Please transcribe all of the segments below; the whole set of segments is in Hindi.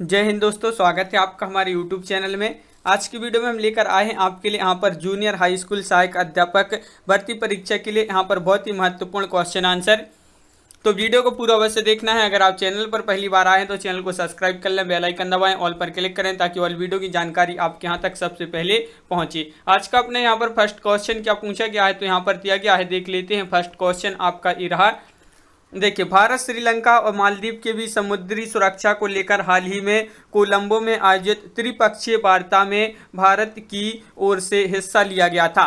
जय हिंद दोस्तों स्वागत है आपका हमारे यूट्यूब चैनल में आज की वीडियो में हम लेकर आए हैं आपके लिए यहाँ पर जूनियर हाई स्कूल सहायक अध्यापक भर्ती परीक्षा के लिए यहाँ पर बहुत ही महत्वपूर्ण क्वेश्चन आंसर तो वीडियो को पूरा अवश्य देखना है अगर आप चैनल पर पहली बार आए हैं तो चैनल को सब्सक्राइब कर लें बेलाइकन दबाएं ऑल पर क्लिक करें ताकि ऑल वीडियो की जानकारी आपके यहाँ तक सबसे पहले पहुंचे आज का अपने यहाँ पर फर्स्ट क्वेश्चन क्या पूछा गया है तो यहाँ पर दिया गया है देख लेते हैं फर्स्ट क्वेश्चन आपका ये रहा देखिए भारत श्रीलंका और मालदीव के बीच समुद्री सुरक्षा को लेकर हाल ही में कोलंबो में आयोजित त्रिपक्षीय वार्ता में भारत की ओर से हिस्सा लिया गया था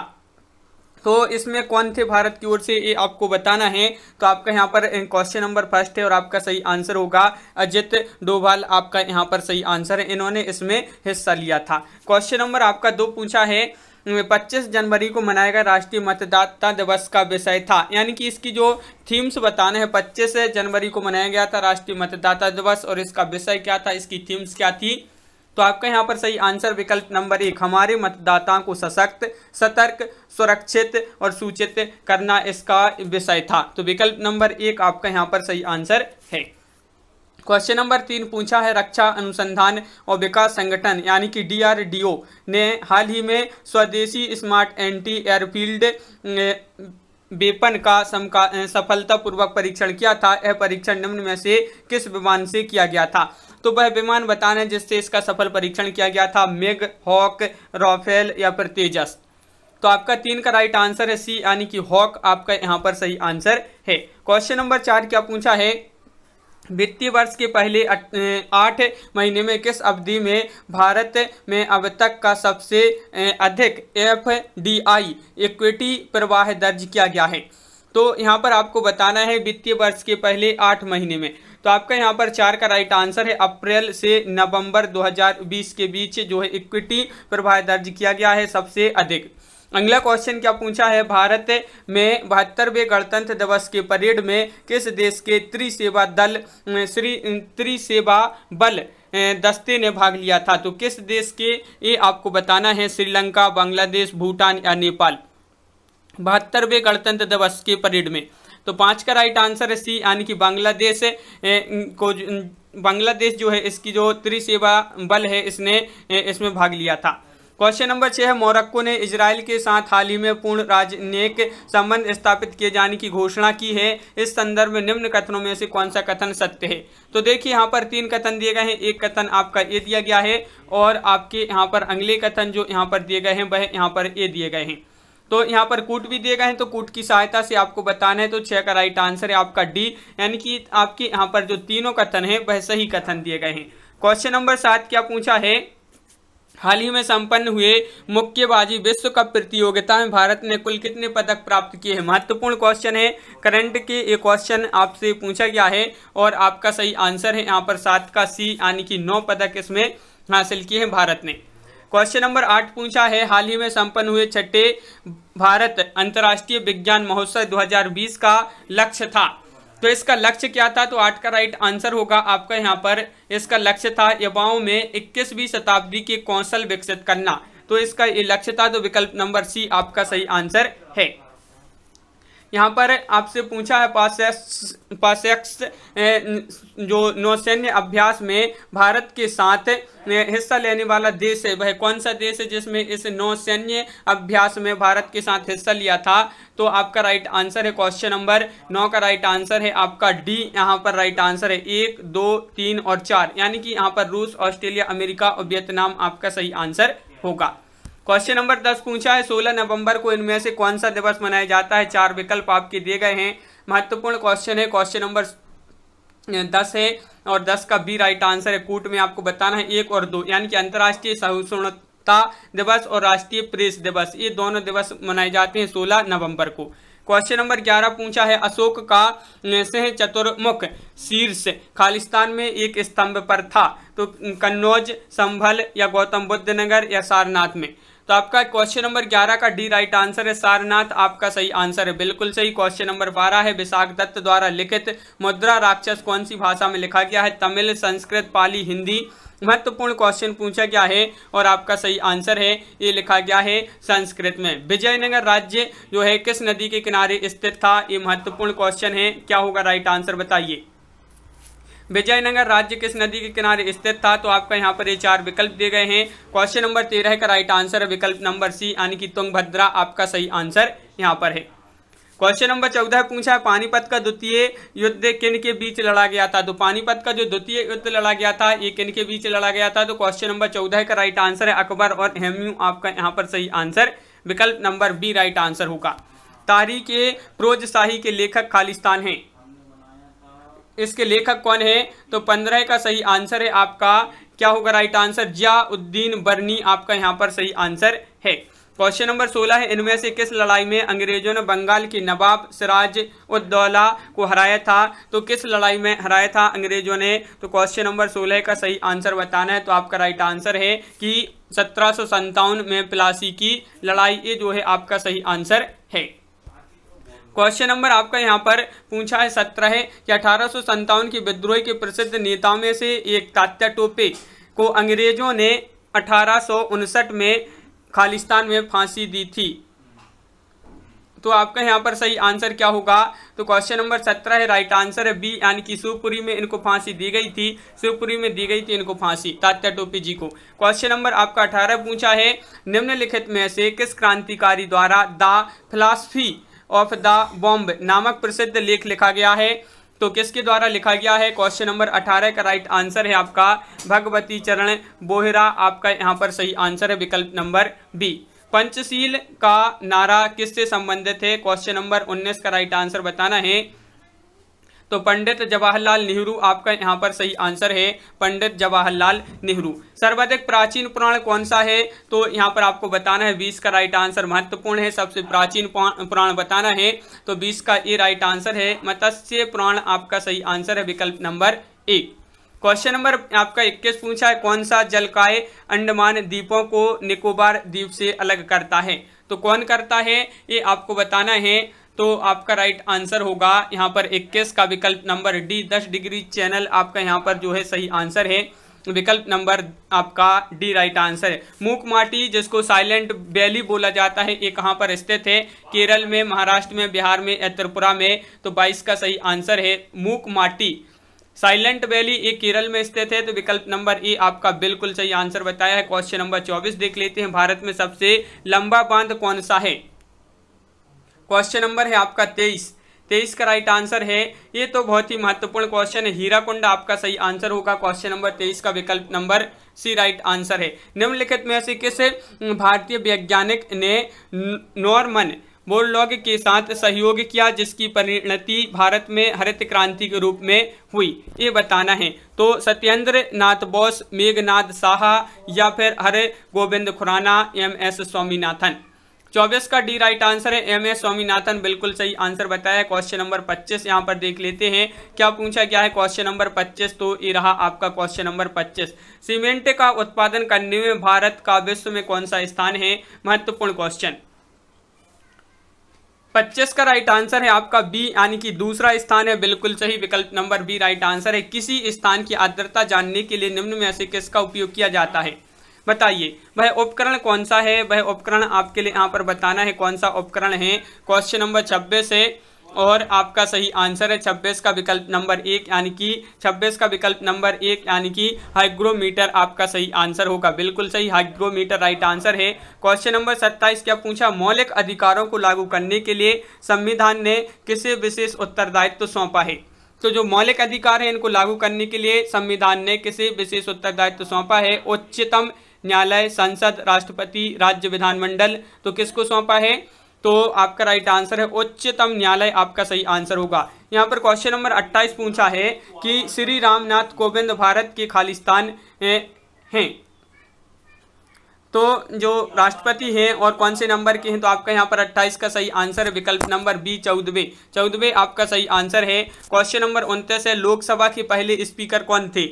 तो इसमें कौन थे भारत की ओर से ये आपको बताना है तो आपका यहाँ पर क्वेश्चन नंबर फर्स्ट है और आपका सही आंसर होगा अजित डोभाल आपका यहाँ पर सही आंसर है इन्होंने इसमें हिस्सा लिया था क्वेश्चन नंबर आपका दो पूछा है पच्चीस जनवरी को मनाया गया राष्ट्रीय मतदाता दिवस का विषय था यानी कि इसकी जो थीम्स बताने हैं पच्चीस जनवरी को मनाया गया था राष्ट्रीय मतदाता दिवस और इसका विषय क्या था इसकी थीम्स क्या थी तो आपका यहाँ पर सही आंसर विकल्प नंबर एक हमारे मतदाताओं को सशक्त सतर्क सुरक्षित और सूचित करना इसका विषय था तो विकल्प नंबर एक आपका यहाँ पर सही आंसर है क्वेश्चन नंबर तीन पूछा है रक्षा अनुसंधान और विकास संगठन यानी कि डीआरडीओ ने हाल ही में स्वदेशी स्मार्ट एंटी एयरफील्ड बेपन का सफलतापूर्वक परीक्षण किया था यह परीक्षण निम्न में से किस विमान से किया गया था तो वह विमान बताने जिससे इसका सफल परीक्षण किया गया था मेग हॉक रॉफेल या फिर तेजस तो आपका तीन का राइट आंसर है सी यानी कि हॉक आपका यहाँ पर सही आंसर है क्वेश्चन नंबर चार क्या पूछा है वित्तीय वर्ष के पहले आठ महीने में किस अवधि में भारत में अब तक का सबसे अधिक एफ डी आई इक्विटी प्रवाह दर्ज किया गया है तो यहाँ पर आपको बताना है वित्तीय वर्ष के पहले आठ महीने में तो आपका यहाँ पर चार का राइट आंसर है अप्रैल से नवंबर 2020 के बीच जो है इक्विटी प्रवाह दर्ज किया गया है सबसे अधिक अगला क्वेश्चन क्या पूछा है भारत में बहत्तरवें गणतंत्र दिवस के परेड में किस देश के त्रिसेवा दल अं, श्री अं, त्रिसेवा बल अं, दस्ते ने भाग लिया था तो किस देश के ये आपको बताना है श्रीलंका बांग्लादेश भूटान या नेपाल बहत्तरवें गणतंत्र दिवस के परेड में तो पाँच का राइट आंसर है सी यानी कि बांग्लादेश को बांग्लादेश जो है इसकी जो त्रिसेवा बल है इसने इसमें भाग लिया था क्वेश्चन नंबर छः है मोरक्को ने इसराइल के साथ हाल ही में पूर्ण राजनयिक संबंध स्थापित किए जाने की घोषणा की है इस संदर्भ में निम्न कथनों में से कौन सा कथन सत्य है तो देखिए यहाँ पर तीन कथन दिए गए हैं एक कथन आपका ए दिया गया है और आपके यहाँ पर अगले कथन जो यहाँ पर दिए गए हैं वह यहाँ पर ए दिए गए हैं तो यहाँ पर कूट भी दिए गए हैं तो कूट की सहायता से आपको बताना है तो छः का राइट आंसर है आपका डी यानी कि आपके यहाँ पर जो तीनों कथन हैं वह सही कथन दिए गए हैं क्वेश्चन नंबर सात क्या पूछा है हाल ही में संपन्न हुए मुक्केबाजी विश्व कप प्रतियोगिता में भारत ने कुल कितने पदक प्राप्त किए हैं महत्वपूर्ण क्वेश्चन है करंट के ये क्वेश्चन आपसे पूछा गया है और आपका सही आंसर है यहाँ पर सात का सी यानी कि नौ पदक इसमें हासिल किए हैं भारत ने क्वेश्चन नंबर आठ पूछा है हाल ही में संपन्न हुए छठे भारत अंतर्राष्ट्रीय विज्ञान महोत्सव 2020 का लक्ष्य था तो इसका लक्ष्य क्या था तो आठ का राइट आंसर होगा आपका यहाँ पर इसका लक्ष्य था युवाओं में इक्कीसवीं शताब्दी के कौशल विकसित करना तो इसका लक्ष्य था तो विकल्प नंबर सी आपका सही आंसर है यहाँ पर आपसे पूछा है पासेक्स पासेक्स जो नौसैन्य अभ्यास में भारत के साथ हिस्सा लेने वाला देश है वह कौन सा देश है जिसमें इस नौसैन्य अभ्यास में भारत के साथ हिस्सा लिया था तो आपका राइट आंसर है क्वेश्चन नंबर नौ का राइट आंसर है आपका डी यहाँ पर राइट आंसर है एक दो तीन और चार यानी कि यहाँ पर रूस ऑस्ट्रेलिया अमेरिका और वियतनाम आपका सही आंसर होगा क्वेश्चन नंबर दस पूछा है सोलह नवंबर को इनमें से कौन सा दिवस मनाया जाता है चार विकल्प आपके दिए गए हैं महत्वपूर्ण क्वेश्चन है क्वेश्चन नंबर दस है और दस का बी राइट आंसर है कूट में आपको बताना है एक और दो यानी कि अंतर्राष्ट्रीय सहिष्णुता दिवस और राष्ट्रीय प्रेस दिवस ये दोनों दिवस मनाए जाते हैं सोलह नवंबर को क्वेश्चन नंबर ग्यारह पूछा है अशोक का सिंह चतुर्मुख शीर्ष खालिस्तान में एक स्तंभ पर था तो कन्नौज संभल या गौतम बुद्ध नगर या सारनाथ में तो आपका क्वेश्चन नंबर ग्यारह का डी राइट आंसर है सारनाथ आपका सही आंसर है बिल्कुल सही क्वेश्चन नंबर बारह है विशाख दत्त द्वारा लिखित मुद्रा राक्षस कौन सी भाषा में लिखा गया है तमिल संस्कृत पाली हिंदी महत्वपूर्ण क्वेश्चन पूछा गया है और आपका सही आंसर है ये लिखा गया है संस्कृत में विजयनगर राज्य जो है किस नदी के किनारे स्थित था ये महत्वपूर्ण क्वेश्चन है क्या होगा राइट आंसर बताइए विजयनगर राज्य किस नदी के किनारे स्थित था तो आपका यहाँ पर ये चार विकल्प दिए गए हैं क्वेश्चन नंबर तेरह का राइट आंसर है विकल्प नंबर सी यानी कि तुंगभद्रा आपका सही आंसर यहाँ पर है क्वेश्चन नंबर चौदह पूछा है पानीपत का द्वितीय युद्ध किन के बीच लड़ा गया था तो पानीपत का जो द्वितीय युद्ध लड़ा गया था ये किन के बीच लड़ा गया था तो क्वेश्चन नंबर चौदह का राइट आंसर है अकबर और हेम्यू आपका यहाँ पर सही आंसर विकल्प नंबर बी राइट आंसर होगा तारीख प्रोज शाही के लेखक खालिस्तान हैं इसके लेखक कौन है तो पंद्रह का सही आंसर है आपका क्या होगा राइट आंसर उद्दीन बर्नी आपका यहाँ पर सही आंसर है क्वेश्चन नंबर सोलह है इनमें से किस लड़ाई में अंग्रेजों ने बंगाल की नवाब सिराज उद्दौला को हराया था तो किस लड़ाई में हराया था अंग्रेजों ने तो क्वेश्चन नंबर सोलह का सही आंसर बताना है तो आपका राइट आंसर है कि सत्रह में प्लासी की लड़ाई ये जो है आपका सही आंसर है क्वेश्चन नंबर आपका यहाँ पर पूछा है सत्रह है कि अठारह की विद्रोह के प्रसिद्ध नेताओं में से एक तात्या टोपे को अंग्रेजों ने अठारह में खालिस्तान में फांसी दी थी तो आपका यहाँ पर सही आंसर क्या होगा तो क्वेश्चन नंबर सत्रह है राइट आंसर है बी यानी कि शिवपुरी में इनको फांसी दी गई थी शिवपुरी में दी गई थी इनको फांसी तात्या टोपी जी को क्वेश्चन नंबर आपका अठारह पूछा है निम्नलिखित में से किस क्रांतिकारी द्वारा the philosophy of the bomb नामक प्रसिद्ध लेख लिखा गया है तो किसके द्वारा लिखा गया है क्वेश्चन नंबर अठारह का राइट आंसर है आपका भगवती चरण बोहरा आपका यहाँ पर सही आंसर है विकल्प नंबर बी पंचशील का नारा किससे संबंधित है क्वेश्चन नंबर 19 का राइट आंसर बताना है तो पंडित जवाहरलाल नेहरू आपका यहाँ पर सही आंसर है पंडित जवाहरलाल नेहरू सर्वाधिक प्राचीन पुराण कौन सा है तो यहाँ पर आपको बताना है बीस का राइट आंसर महत्वपूर्ण है सबसे प्राचीन पुराण बताना है तो बीस का ये राइट आंसर है मत्स्य पुराण आपका सही आंसर है विकल्प नंबर एक क्वेश्चन नंबर आपका 21 पूछा है कौन सा जलकाय अंडमान द्वीपों को निकोबार द्वीप से अलग करता है तो कौन करता है ये आपको बताना है तो आपका राइट आंसर होगा यहाँ पर इक्कीस का विकल्प नंबर डी दस डिग्री चैनल आपका यहाँ पर जो है सही आंसर है विकल्प नंबर आपका डी राइट आंसर है मूक माटी जिसको साइलेंट वैली बोला जाता है ये कहाँ पर स्थित है केरल में महाराष्ट्र में बिहार में या त्रिपुरा में तो 22 का सही आंसर है मूक माटी साइलेंट वैली ये केरल में स्थित है तो विकल्प नंबर ए आपका बिल्कुल सही आंसर बताया है क्वेश्चन नंबर 24 देख लेते हैं भारत में सबसे लंबा बांध कौन सा है क्वेश्चन नंबर है आपका तेईस तेईस का राइट आंसर है ये तो बहुत ही महत्वपूर्ण क्वेश्चन है हीराकुंड आपका सही आंसर होगा क्वेश्चन नंबर तेईस का विकल्प नंबर सी राइट आंसर है निम्नलिखित में से किस भारतीय वैज्ञानिक ने नॉर्मन बोरलॉग के साथ सहयोग किया जिसकी परिणति भारत में हरित क्रांति के रूप में हुई ये बताना है तो सत्येंद्र नाथ बोस मेघनाथ साहा या फिर हरे गोविंद खुराना एम एस स्वामीनाथन चौबीस का डी राइट आंसर है एम एस स्वामीनाथन बिल्कुल सही आंसर बताया क्वेश्चन नंबर पच्चीस यहाँ पर देख लेते हैं क्या पूछा गया है क्वेश्चन नंबर पच्चीस तो ये रहा आपका क्वेश्चन नंबर पच्चीस सीमेंट का उत्पादन करने में भारत का विश्व में कौन सा स्थान है महत्वपूर्ण क्वेश्चन पच्चीस का राइट आंसर है आपका बी यानी कि दूसरा स्थान है बिल्कुल सही विकल्प नंबर बी राइट आंसर है किसी स्थान की आर्द्रता जानने के लिए निम्न में से किसका उपयोग किया जाता है बताइए वह उपकरण कौन सा है वह उपकरण आपके लिए यहाँ पर बताना है कौन सा उपकरण है क्वेश्चन नंबर छब्बीस है और आपका सही आंसर है छब्बीस का विकल्प नंबर एक यानी कि छब्बीस का विकल्प नंबर एक यानी कि हाइग्रोमीटर आपका सही आंसर होगा बिल्कुल सही हाइग्रोमीटर राइट आंसर है क्वेश्चन नंबर सत्ताईस क्या पूछा मौलिक अधिकारों को लागू करने के लिए संविधान ने किसे विशेष उत्तरदायित्व तो सौंपा है तो जो मौलिक अधिकार है इनको लागू करने के लिए संविधान ने किसे विशेष उत्तरदायित्व तो सौंपा है उच्चतम न्यायालय संसद राष्ट्रपति राज्य विधानमंडल तो किसको सौंपा है तो आपका राइट आंसर है उच्चतम न्यायालय आपका सही आंसर होगा यहाँ पर क्वेश्चन नंबर 28 पूछा है कि श्री रामनाथ कोविंद भारत के खालिस्तान हैं तो जो राष्ट्रपति हैं और कौन से नंबर के हैं तो आपका यहाँ पर 28 का सही आंसर विकल्प नंबर बी चौदवे चौदवे आपका सही आंसर है क्वेश्चन नंबर उनतीस है लोकसभा के पहले स्पीकर कौन थे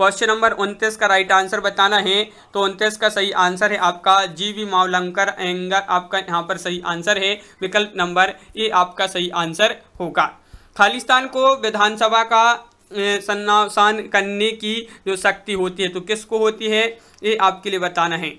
क्वेश्चन नंबर उनतीस का राइट आंसर बताना है तो उनतीस का सही आंसर है आपका जी वी मावलंकर एंगर आपका यहाँ पर सही आंसर है विकल्प नंबर ए आपका सही आंसर होगा खालिस्तान को विधानसभा का सन्नावसान करने की जो शक्ति होती है तो किसको होती है ये आपके लिए बताना है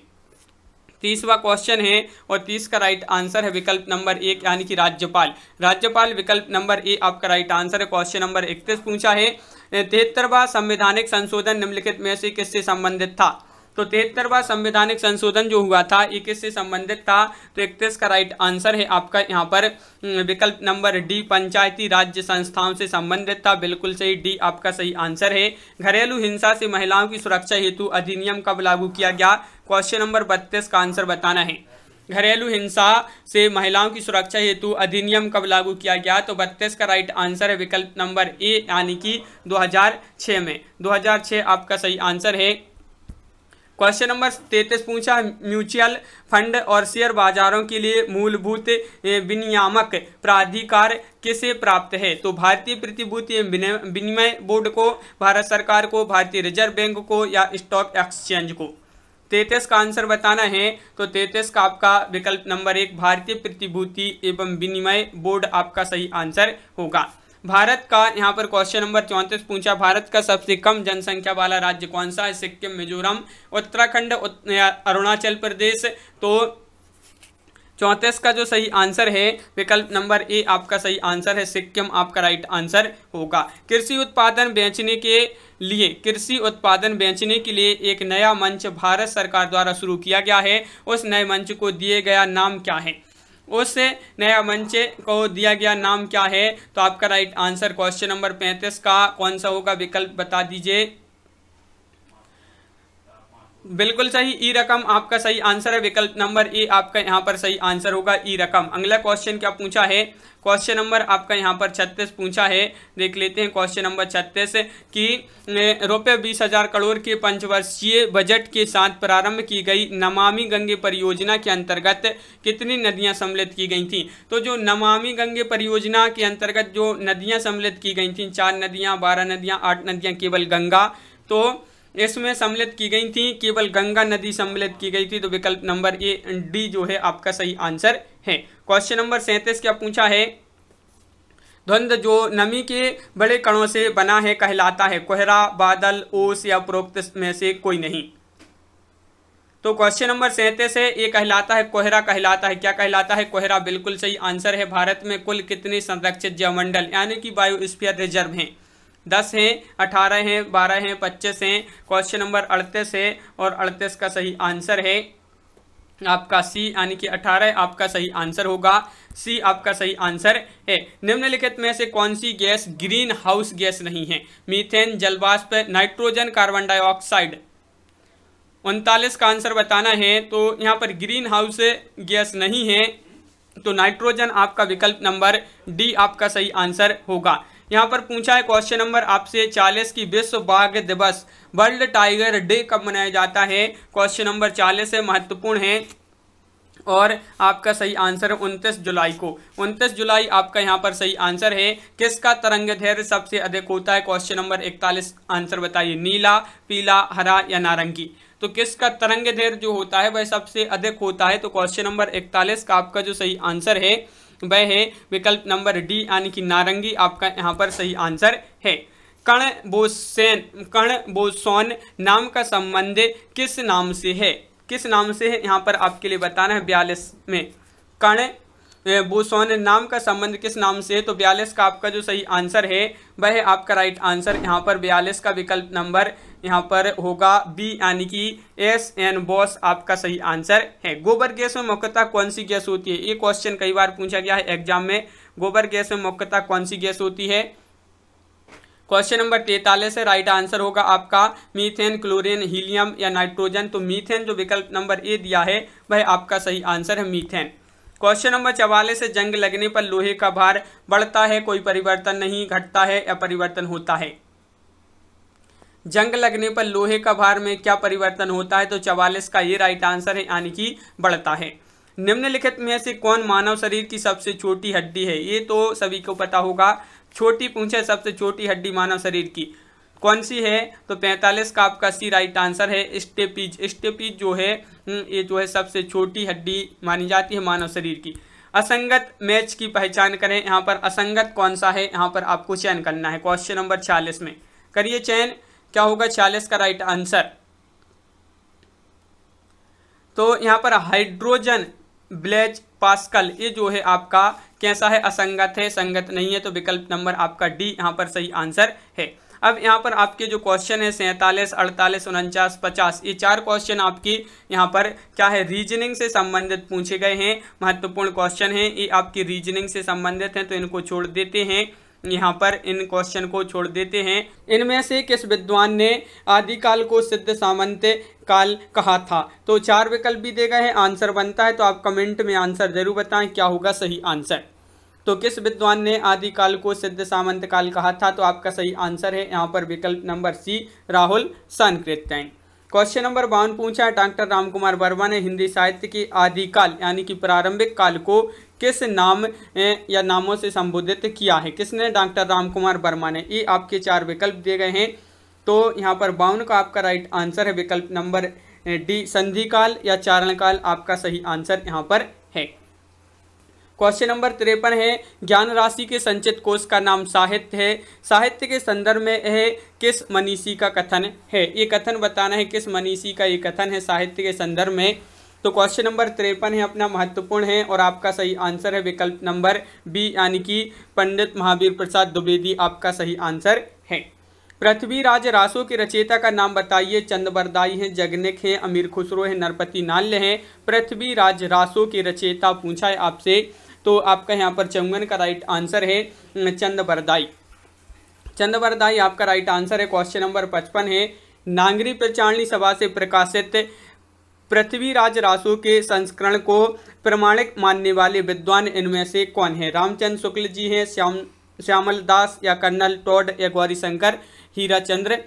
तीसवा क्वेश्चन है और तीस का राइट आंसर है विकल्प नंबर एक यानी कि राज्यपाल राज्यपाल विकल्प नंबर ए आपका राइट आंसर है क्वेश्चन नंबर इकतीस पूछा है तिहत्तरवा संवैधानिक संशोधन निम्नलिखित में से किससे संबंधित था तो तिहत्तरवा संवैधानिक संशोधन जो हुआ था ये किससे संबंधित था तो इकतीस का राइट आंसर है आपका यहाँ पर विकल्प नंबर डी पंचायती राज्य संस्थाओं से संबंधित था बिल्कुल सही डी आपका सही आंसर है घरेलू हिंसा से महिलाओं की सुरक्षा हेतु अधिनियम कब लागू किया गया क्वेश्चन नंबर बत्तीस का आंसर बताना है घरेलू हिंसा से महिलाओं की सुरक्षा हेतु अधिनियम कब लागू किया गया तो बत्तीस का राइट आंसर है विकल्प नंबर ए यानी कि 2006 में 2006 आपका सही आंसर है क्वेश्चन नंबर तैतीस पूछा म्यूचुअल फंड और शेयर बाजारों के लिए मूलभूत विनियामक प्राधिकार किसे प्राप्त है तो भारतीय प्रतिभूति विनिमय बोर्ड को भारत सरकार को भारतीय रिजर्व बैंक को या स्टॉक एक्सचेंज को तैतीस का आंसर बताना है तो तैतीस का आपका विकल्प नंबर एक भारतीय प्रतिभूति एवं विनिमय बोर्ड आपका सही आंसर होगा भारत का यहाँ पर क्वेश्चन नंबर चौंतीस पूछा भारत का सबसे कम जनसंख्या वाला राज्य कौन सा है सिक्किम मिजोरम उत्तराखंड उत, अरुणाचल प्रदेश तो चौंतीस का जो सही आंसर है विकल्प नंबर ए आपका सही आंसर है सिक्किम आपका राइट आंसर होगा कृषि उत्पादन बेचने के लिए कृषि उत्पादन बेचने के लिए एक नया मंच भारत सरकार द्वारा शुरू किया गया है उस नए मंच को दिए गया नाम क्या है उस नया मंच को दिया गया नाम क्या है तो आपका राइट आंसर क्वेश्चन नंबर पैंतीस का कौन सा होगा विकल्प बता दीजिए बिल्कुल सही ई रकम आपका सही आंसर है विकल्प नंबर ए आपका यहाँ पर सही आंसर होगा ई रकम अगला क्वेश्चन क्या पूछा है क्वेश्चन नंबर आपका यहाँ पर छत्तीस पूछा है देख लेते हैं क्वेश्चन नंबर छत्तीस कि रुपये बीस हजार करोड़ के पंचवर्षीय बजट के साथ प्रारंभ की गई नमामि गंगे परियोजना के अंतर्गत कितनी नदियाँ सम्मिलित की गई थी तो जो नमामि गंगे परियोजना के अंतर्गत जो नदियाँ सम्मिलित की गई थी चार नदियाँ बारह नदियाँ आठ नदियाँ केवल गंगा तो इसमें सम्मिलित की गई थी केवल गंगा नदी सम्मिलित की गई थी तो विकल्प नंबर ए डी जो है आपका सही आंसर है क्वेश्चन नंबर सैंतीस क्या पूछा है ध्वंद जो नमी के बड़े कणों से बना है कहलाता है कोहरा बादल ओस या प्रोक्त में से कोई नहीं तो क्वेश्चन नंबर सैंतीस है ये कहलाता है कोहरा कहलाता है क्या कहलाता है कोहरा बिल्कुल सही आंसर है भारत में कुल कितने संरक्षित जलमंडल यानी कि बायोस्फीयर रिजर्व हैं दस हैं अठारह हैं बारह हैं पच्चीस हैं क्वेश्चन नंबर अड़तीस है और अड़तीस का सही आंसर है आपका सी यानी कि अठारह आपका सही आंसर होगा सी आपका सही आंसर है निम्नलिखित में से कौन सी गैस ग्रीन हाउस गैस नहीं है मीथेन जलवाष्प नाइट्रोजन कार्बन डाइऑक्साइड उनतालीस का आंसर बताना है तो यहाँ पर ग्रीन हाउस गैस नहीं है तो नाइट्रोजन आपका विकल्प नंबर डी आपका सही आंसर होगा यहाँ पर पूछा है क्वेश्चन नंबर आपसे चालीस की विश्व बाघ दिवस वर्ल्ड टाइगर डे कब मनाया जाता है क्वेश्चन नंबर चालीस है महत्वपूर्ण है और आपका सही आंसर है उनतीस जुलाई को उनतीस जुलाई आपका यहाँ पर सही आंसर है किसका तरंग धैर्य सबसे अधिक होता है क्वेश्चन नंबर इकतालीस आंसर बताइए नीला पीला हरा या नारंगी तो किसका तरंग धैर्य जो होता है वह सबसे अधिक होता है तो क्वेश्चन नंबर इकतालीस का आपका जो सही आंसर है वह है विकल्प नंबर डी यानी कि नारंगी आपका यहाँ पर सही आंसर है कण बोसेन कर्ण बोसोन नाम का संबंध किस नाम से है किस नाम से है यहाँ पर आपके लिए बताना है बयालीस में कर्ण बोसोन नाम का संबंध किस नाम से है तो बयालीस का आपका जो सही आंसर है वह है आपका राइट आंसर यहाँ पर बयालीस का विकल्प नंबर यहाँ पर होगा बी यानी कि एस एन बॉस आपका सही आंसर है गोबर गैस में मुख्यता कौन सी गैस होती है ये क्वेश्चन कई बार पूछा गया है एग्जाम में गोबर गैस में मुख्यता कौन सी गैस होती है क्वेश्चन नंबर तैतालीस है राइट आंसर होगा आपका मीथेन क्लोरीन हीलियम या नाइट्रोजन तो मीथेन जो विकल्प नंबर ए दिया है वह आपका सही आंसर है मीथेन क्वेश्चन नंबर चवालीस से जंग लगने पर लोहे का भार बढ़ता है कोई परिवर्तन नहीं घटता है या परिवर्तन होता है जंग लगने पर लोहे का भार में क्या परिवर्तन होता है तो चवालीस का ये राइट आंसर है यानी कि बढ़ता है निम्नलिखित में से कौन मानव शरीर की सबसे छोटी हड्डी है ये तो सभी को पता होगा छोटी पूछे सबसे छोटी हड्डी मानव शरीर की कौन सी है तो 45 का आपका सी राइट आंसर है स्टेपीज स्टेपीज जो है हम्म, ये जो है सबसे छोटी हड्डी मानी जाती है मानव शरीर की असंगत मैच की पहचान करें यहाँ पर असंगत कौन सा है यहाँ पर आपको चयन करना है क्वेश्चन नंबर छियालीस में करिए चयन क्या होगा छियालीस का राइट आंसर तो यहाँ पर हाइड्रोजन ब्लेज पास्कल ये जो है आपका कैसा है असंगत है संगत नहीं है तो विकल्प नंबर आपका डी यहाँ पर सही आंसर है अब यहाँ पर आपके जो क्वेश्चन है सैंतालीस अड़तालीस उनचास पचास ये चार क्वेश्चन आपकी यहाँ पर क्या है रीजनिंग से संबंधित पूछे गए हैं महत्वपूर्ण क्वेश्चन है ये आपकी रीजनिंग से संबंधित हैं तो इनको छोड़ देते हैं यहाँ पर इन क्वेश्चन को छोड़ देते हैं इनमें से किस विद्वान ने आदिकाल को सिद्ध सामंत काल कहा था तो चार विकल्प भी देगा है आंसर बनता है तो आप कमेंट में आंसर जरूर बताएं क्या होगा सही आंसर तो किस विद्वान ने आदिकाल को सिद्ध सामंत काल कहा था तो आपका सही आंसर है यहाँ पर विकल्प number C Rahul Sankrityayan question number बावन पूछा है डॉक्टर रामकुमार वर्मा ने हिंदी साहित्य की आदिकाल यानी कि प्रारंभिक काल को किस नाम या नामों से संबोधित किया है किसने डॉक्टर रामकुमार वर्मा ने ये आपके चार विकल्प दिए गए हैं तो यहाँ पर बावन का आपका राइट आंसर है विकल्प नंबर डी संधिकाल या चारणकाल आपका सही आंसर यहाँ पर है क्वेश्चन नंबर तिरपन है ज्ञान राशि के संचित कोष का नाम साहित्य है साहित्य के संदर्भ में है किस मनीषी का कथन है ये कथन बताना है किस मनीषी का ये कथन है साहित्य के संदर्भ में तो क्वेश्चन नंबर तिरपन है अपना महत्वपूर्ण है और आपका सही आंसर है विकल्प नंबर बी यानी कि पंडित महावीर प्रसाद द्विवेदी आपका सही आंसर है पृथ्वीराज रासो के रचयिता का नाम बताइए चंदबरदाई हैं जगनिक हैं अमीर खुसरो हैं नरपति नाल्य हैं पृथ्वीराज रासो के रचयिता पूछा है आपसे तो आपका यहाँ पर चंगन का राइट आंसर है चंद चंदबरदाई आपका राइट आंसर है क्वेश्चन नंबर पचपन है नांगरी प्रचारणी सभा से प्रकाशित पृथ्वीराज रासो के संस्करण को प्रमाणिक मानने वाले विद्वान इनमें से कौन है रामचंद्र शुक्ल जी हैं श्याम श्यामल दास या कर्नल टॉड या गौरी शंकर हीरा चंद्र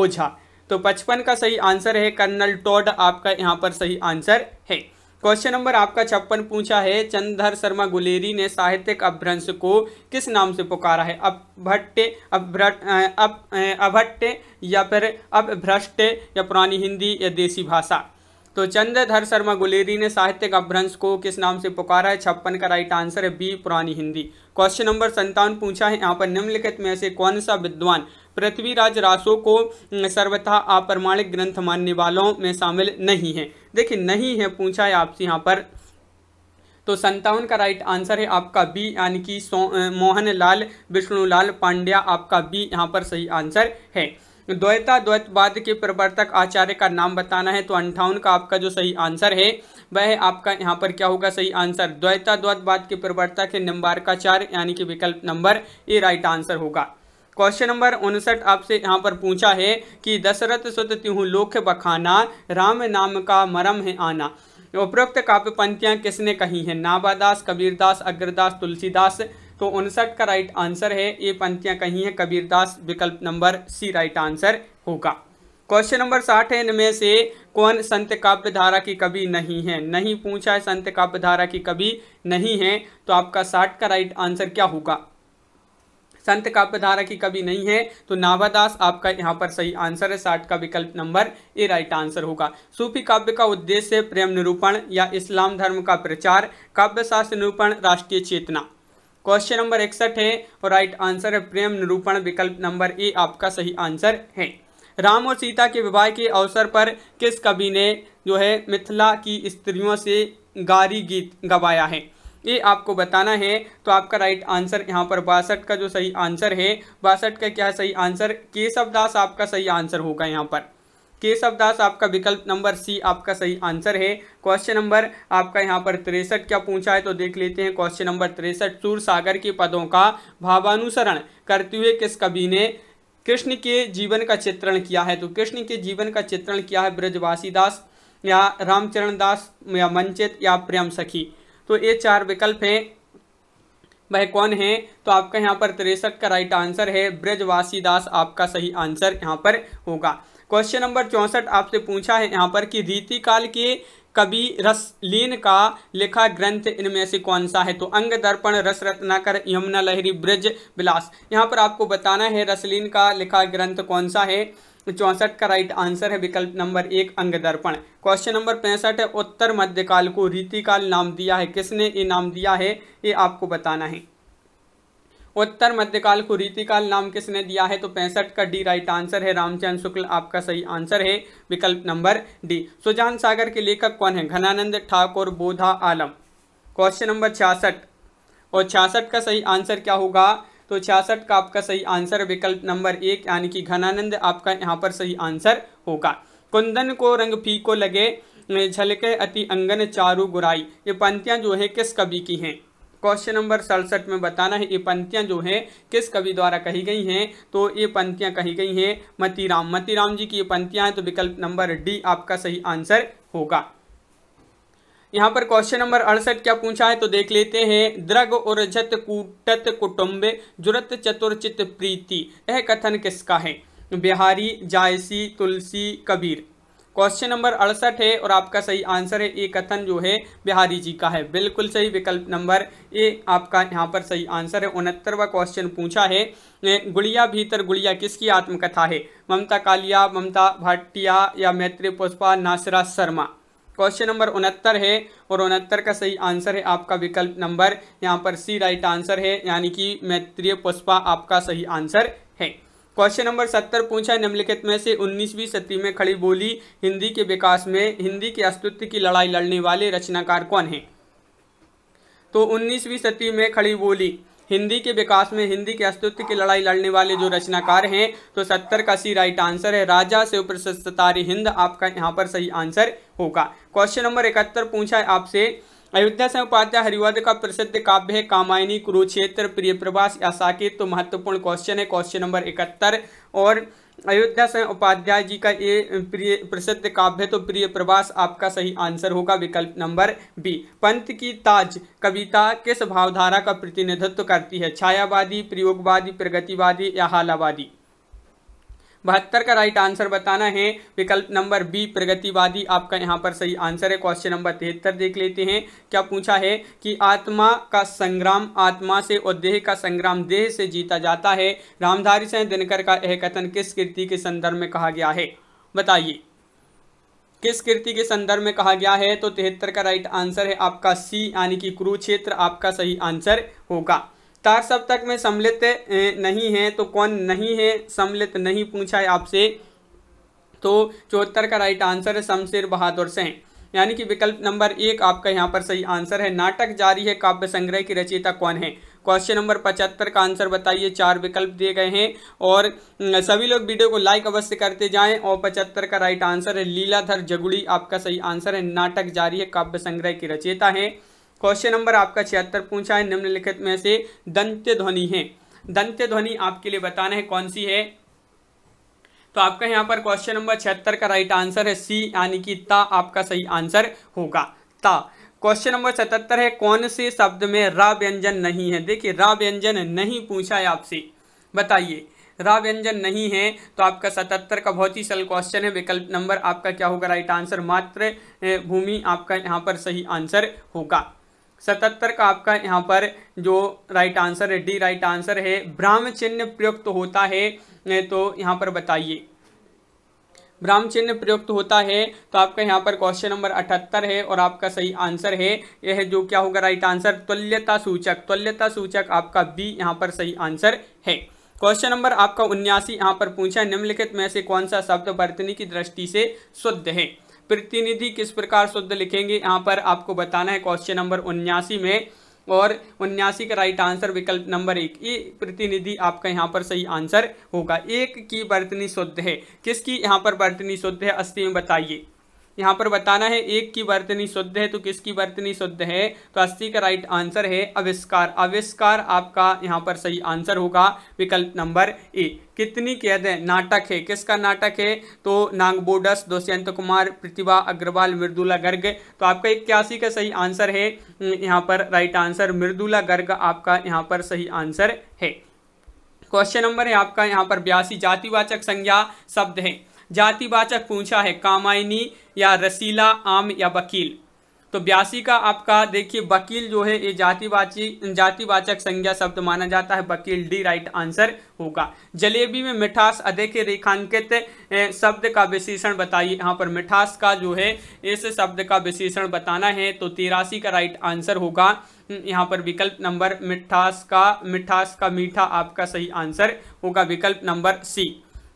ओझा तो पचपन का सही आंसर है कर्नल टॉड आपका यहाँ पर सही आंसर है क्वेश्चन नंबर आपका छप्पन पूछा है चंद्रधर शर्मा गुलेरी ने साहित्यिक अभ्रंश को किस नाम से पुकारा है अभट्टे अभ्रट या फिर अभ्रष्ट या पुरानी हिंदी या देसी भाषा तो चंद्रधर शर्मा गुलेरी ने साहित्यिक अभ्रंश को किस नाम से पुकारा है छप्पन का राइट आंसर है बी पुरानी हिंदी क्वेश्चन नंबर संतावन पूछा है यहाँ पर निम्नलिखित में से कौन सा विद्वान पृथ्वीराज रासो को सर्वथा अप्रमाणिक ग्रंथ मानने वालों में शामिल नहीं है देखिए नहीं है पूछा है आपसे यहाँ पर तो संतावन का राइट आंसर है आपका बी यानी कि मोहन लाल विष्णुलाल पांड्या आपका बी यहाँ पर सही आंसर है द्वैता द्वैतवाद के प्रवर्तक आचार्य का नाम बताना है तो अंठावन का आपका जो सही आंसर है वह आपका यहाँ पर क्या होगा सही आंसर द्वैता द्वैतवाद के प्रवर्तक है निम्बारकाचार्य यानी कि विकल्प नंबर ए राइट आंसर होगा क्वेश्चन नंबर उनसठ आपसे यहाँ पर पूछा है कि दशरथ सुत त्यूह लोक बखाना राम नाम का मरम है आना उपरोक्त काव्य पंक्तियाँ किसने कही हैं नाबादास कबीरदास अग्रदास तुलसीदास तो उनसठ का राइट आंसर है ये पंक्तियां कहीं है कबीरदास विकल्प नंबर सी राइट आंसर होगा क्वेश्चन नंबर साठ है इनमें से कौन संत काव्य धारा की कवि नहीं है नहीं पूछा है संत काव्य धारा की कवि नहीं है तो आपका साठ का राइट आंसर क्या होगा संत काव्य धारा की कवि नहीं है तो नाभादास आपका यहाँ पर सही आंसर है साठ का विकल्प नंबर ए राइट आंसर होगा सूफी काव्य का उद्देश्य प्रेम निरूपण या इस्लाम धर्म का प्रचार काव्य शास्त्र निरूपण राष्ट्रीय चेतना क्वेश्चन नंबर इकसठ है और राइट आंसर है प्रेम निरूपण विकल्प नंबर ए आपका सही आंसर है राम और सीता के विवाह के अवसर पर किस कवि ने जो है मिथिला की स्त्रियों से गारी गीत गवाया है ये आपको बताना है तो आपका राइट आंसर यहाँ पर बासठ का जो सही आंसर है बासठ का क्या सही आंसर केशव दास आपका सही आंसर होगा यहाँ पर केशव दास आपका विकल्प नंबर सी आपका सही आंसर है क्वेश्चन नंबर आपका यहाँ पर तिरसठ क्या पूछा है तो देख लेते हैं क्वेश्चन नंबर तिरसठ सूर सागर के पदों का भावानुसरण करते हुए किस कवि ने कृष्ण के जीवन का चित्रण किया है तो कृष्ण के जीवन का चित्रण किया है ब्रजवासी दास या रामचरण दास या मंचित या प्रेम सखी तो ये चार विकल्प हैं वह कौन है तो आपका यहाँ पर तिरसठ का राइट आंसर है ब्रजवासी दास आपका सही आंसर यहाँ पर होगा क्वेश्चन नंबर चौंसठ आपसे पूछा है यहाँ पर कि रीतिकाल के कवि रसलीन का लिखा ग्रंथ इनमें से कौन सा है तो अंग दर्पण रस रत्नाकर यमुना लहरी ब्रज बिलास यहाँ पर आपको बताना है रसलीन का लिखा ग्रंथ कौन सा है चौंसठ का राइट आंसर है विकल्प नंबर एक अंग दर्पण क्वेश्चन नंबर पैंसठ है उत्तर मध्यकाल को रीतिकाल नाम दिया है किसने ये नाम दिया है ये आपको बताना है उत्तर मध्यकाल को रीतिकाल नाम किसने दिया है तो पैंसठ का डी राइट आंसर है रामचंद्र शुक्ल आपका सही आंसर है विकल्प नंबर डी सुजान सागर के लेखक कौन है घनानंद ठाकुर बोधा आलम क्वेश्चन नंबर छियासठ और छियासठ का सही आंसर क्या होगा तो छियासठ का आपका सही आंसर विकल्प नंबर एक यानी कि घनानंद आपका यहाँ पर सही आंसर होगा कुंदन को रंग फी को लगे झलके अति अंगन चारू गुराई ये पंक्तियां जो है किस कवि की हैं क्वेश्चन नंबर सड़सठ में बताना है ये पंक्तियाँ जो हैं किस कवि द्वारा कही गई हैं तो ये पंक्तियाँ कही गई हैं मतीराम मतीराम जी की ये पंक्तियाँ हैं तो विकल्प नंबर डी आपका सही आंसर होगा यहाँ पर क्वेश्चन नंबर अड़सठ क्या पूछा है तो देख लेते हैं द्रग और जत कूटत कुटुम्ब जुरत चतुर्चित प्रीति यह कथन किसका है बिहारी जायसी तुलसी कबीर क्वेश्चन नंबर अड़सठ है और आपका सही आंसर है ए कथन जो है बिहारी जी का है बिल्कुल सही विकल्प नंबर ए आपका यहाँ पर सही आंसर है उनहत्तरवा क्वेश्चन पूछा है गुड़िया भीतर गुड़िया किसकी आत्मकथा है ममता कालिया ममता भाटिया या मैत्री पुष्पा नासरा शर्मा क्वेश्चन नंबर उनहत्तर है और उनहत्तर का सही आंसर है आपका विकल्प नंबर यहाँ पर सी राइट आंसर है यानी कि मैत्रीय पुष्पा आपका सही आंसर है क्वेश्चन नंबर सत्तर पूछा है निम्नलिखित में से उन्नीसवीं सदी में खड़ी बोली हिंदी के विकास में हिंदी के अस्तित्व की लड़ाई लड़ने वाले रचनाकार कौन हैं तो उन्नीसवीं सदी में खड़ी बोली हिंदी के विकास में हिंदी के अस्तित्व की लड़ाई लड़ने वाले जो रचनाकार हैं तो सत्तर का सी राइट आंसर है राजा से प्रशस्त हिंद आपका यहाँ पर सही आंसर होगा क्वेश्चन नंबर इकहत्तर पूछा है आपसे अयोध्या से उपाध्याय हरिवद का प्रसिद्ध काव्य है कामायनी कुरुक्षेत्र प्रिय प्रियप्रभास या साकेत तो महत्वपूर्ण क्वेश्चन है क्वेश्चन नंबर इकहत्तर और अयोध्या से उपाध्याय जी का ये प्रिय प्रसिद्ध काव्य तो प्रिय प्रवास आपका सही आंसर होगा विकल्प नंबर बी पंथ की ताज कविता किस भावधारा का प्रतिनिधित्व करती है छायावादी प्रयोगवादी प्रगतिवादी या हालावादी बहत्तर का राइट आंसर बताना है विकल्प नंबर बी प्रगतिवादी आपका यहाँ पर सही आंसर है क्वेश्चन नंबर तिहत्तर देख लेते हैं क्या पूछा है कि आत्मा का संग्राम आत्मा से और देह का संग्राम देह से जीता जाता है रामधारी सिंह दिनकर का यह कथन किस कृति के संदर्भ में कहा गया है बताइए किस कृति के संदर्भ में कहा गया है तो तिहत्तर का राइट आंसर है आपका सी यानी कि कुरुक्षेत्र आपका सही आंसर होगा तार सप्तक में सम्मिलित नहीं है तो कौन नहीं है सम्मिलित नहीं पूछा है आपसे तो चौहत्तर का राइट आंसर है शमशेर बहादुर सिंह यानी कि विकल्प नंबर एक आपका यहाँ पर सही आंसर है नाटक जारी है काव्य संग्रह की रचयिता कौन है क्वेश्चन नंबर पचहत्तर का आंसर बताइए चार विकल्प दिए गए हैं और सभी लोग वीडियो को लाइक अवश्य करते जाएं और पचहत्तर का राइट आंसर है लीलाधर जगुड़ी आपका सही आंसर है नाटक जारी है काव्य संग्रह की रचयिता है क्वेश्चन नंबर आपका छिहत्तर पूछा है निम्नलिखित में से दंत्य ध्वनि है दंत्य ध्वनि आपके लिए बताना है कौन सी है तो आपका यहाँ पर क्वेश्चन नंबर छिहत्तर का राइट आंसर है सी यानी कि ता आपका सही आंसर होगा ता क्वेश्चन नंबर सतहत्तर है कौन से शब्द में रा व्यंजन नहीं है देखिए रा व्यंजन नहीं पूछा है आपसे बताइए रा व्यंजन नहीं है तो आपका सतहत्तर का बहुत ही सरल क्वेश्चन है विकल्प नंबर आपका क्या होगा राइट आंसर मात्र भूमि आपका यहाँ पर सही आंसर होगा सतहत्तर का आपका यहाँ पर जो राइट आंसर है डी राइट आंसर है ब्राह्म चिन्ह प्रयुक्त होता है तो यहाँ पर बताइए ब्राह्म चिन्ह प्रयुक्त होता है तो आपका यहाँ पर क्वेश्चन नंबर अठहत्तर है और आपका सही आंसर है यह जो क्या होगा राइट आंसर तुल्यता सूचक तुल्यता सूचक आपका बी यहाँ पर सही आंसर है क्वेश्चन नंबर आपका उन्यासी यहाँ पर पूछा निम्नलिखित में से कौन सा शब्द बर्तनी की दृष्टि से शुद्ध है प्रतिनिधि किस प्रकार शुद्ध लिखेंगे यहाँ पर आपको बताना है क्वेश्चन नंबर उन्यासी में और उन्यासी का राइट आंसर विकल्प नंबर एक ये प्रतिनिधि आपका यहाँ पर सही आंसर होगा एक की बर्तनी शुद्ध है किसकी यहाँ पर बर्तनी शुद्ध है अस्थि में बताइए यहाँ पर बताना है एक की वर्तनी शुद्ध है तो किसकी वर्तनी शुद्ध है तो अस्सी का राइट आंसर है अविष्कार अविष्कार आपका यहाँ पर सही आंसर होगा विकल्प नंबर ए कितनी कैद है नाटक है किसका नाटक है तो नागबोडस दुष्यंत कुमार प्रतिभा अग्रवाल मृदुला गर्ग तो आपका इक्यासी का सही आंसर है हम्म, यहाँ पर राइट आंसर मृदुला गर्ग आपका यहाँ पर सही आंसर है क्वेश्चन नंबर है आपका यहाँ पर बयासी जातिवाचक संज्ञा शब्द है जातिवाचक पूछा है कामायनी या रसीला आम या वकील तो बयासी का आपका देखिए वकील जो है ये जातिवाची जातिवाचक संज्ञा शब्द माना जाता है वकील डी राइट आंसर होगा जलेबी में मिठास अधिक रेखांकित शब्द का विशेषण बताइए यहाँ पर मिठास का जो है इस शब्द का विशेषण बताना है तो तिरासी का राइट आंसर होगा हम्म, यहाँ पर विकल्प नंबर मिठास का मिठास का मीठा आपका सही आंसर होगा विकल्प नंबर सी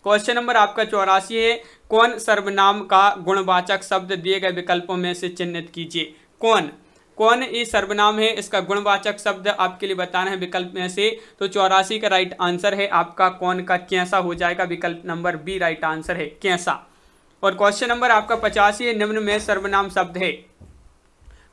क्वेश्चन नंबर आपका चौरासी है कौन सर्वनाम का गुणवाचक शब्द दिए गए विकल्पों में से चिन्हित कीजिए कौन कौन ये सर्वनाम है इसका गुणवाचक शब्द आपके लिए बताना है विकल्प में से तो चौरासी का राइट आंसर है आपका कौन का कैसा हो जाएगा विकल्प नंबर बी राइट आंसर है कैसा और क्वेश्चन नंबर आपका पचासी है निम्न में सर्वनाम शब्द है